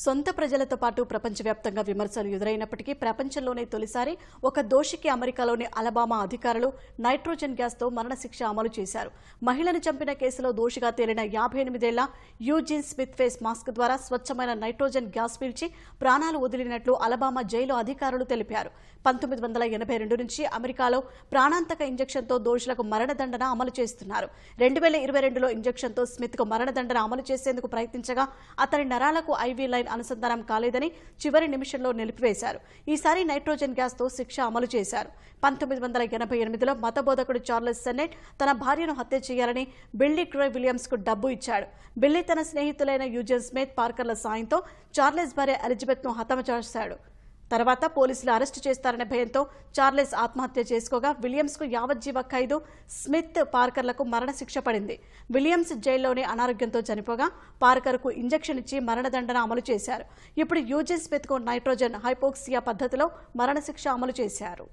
సొంత ప్రజలతో పాటు ప్రపంచవ్యాప్తంగా విమర్శలు ఎదురైనప్పటికీ ప్రపంచంలోనే తొలిసారి ఒక దోషికి అమెరికాలోని అలబామా అధికారులు నైట్రోజన్ గ్యాస్తో మరణశిక్ష అమలు చేశారు మహిళను చంపిన కేసులో దోషిగా తేలిన యాభై ఎనిమిదేళ్ల యూజిన్ స్మిత్ ఫేస్ మాస్క్ ద్వారా స్వచ్ఛమైన నైట్రోజన్ గ్యాస్ పీల్చి ప్రాణాలు వదిలినట్లు అలబామా జైలు అధికారులు తెలిపారు పంతొమ్మిది వందల ఎనభై రెండు నుంచి అమెరికాలో ప్రాణాంతక ఇంజక్షన్తో దోషులకు మరణదండన అమలు చేస్తున్నారు రెండు వేల ఇరవై రెండులో ఇంజక్షన్తో స్మిత్కు మరణదండన అమలు చేసేందుకు ప్రయత్నించగా అతని నరాలకు ఐవీ లైన్ అనుసంధానం కాలేదని చివరి నిమిషంలో నిలిపివేశారు ఈసారి నైట్రోజన్ గ్యాస్ తో శిక్ష అమలు చేశారు పంతొమ్మిది వందల ఎనభై ఎనిమిదిలో మతబోధకుడు చార్లెస్ సెన్నెట్ తన భార్యను హత్య చేయాలని బిల్లీ క్రోయ్ విలియమ్స్ కు డబ్బు ఇచ్చాడు బిల్లీ తన స్నేహితులైన యూజన్ స్మిత్ పార్కర్ల సాయంతో చార్లెస్ భార్య ఎలిజబెత్ ను హతమ చేశాడు తర్వాత పోలీసులు అరెస్టు చేస్తారనే భయంతో చార్లెస్ ఆత్మహత్య చేసుకోగా విలియమ్స్కు యావజ్జీవ ఖైదు స్మిత్ పార్కర్లకు మరణశిక్ష పడింది విలియమ్స్ జైల్లోనే అనారోగ్యంతో చనిపోగా పార్కర్కు ఇంజెక్షన్ ఇచ్చి మరణదండన అమలు చేశారు ఇప్పుడు యూజీ స్మిత్కు నైట్రోజన్ హైపోక్సియా పద్ధతిలో మరణశిక్ష అమలు చేశారు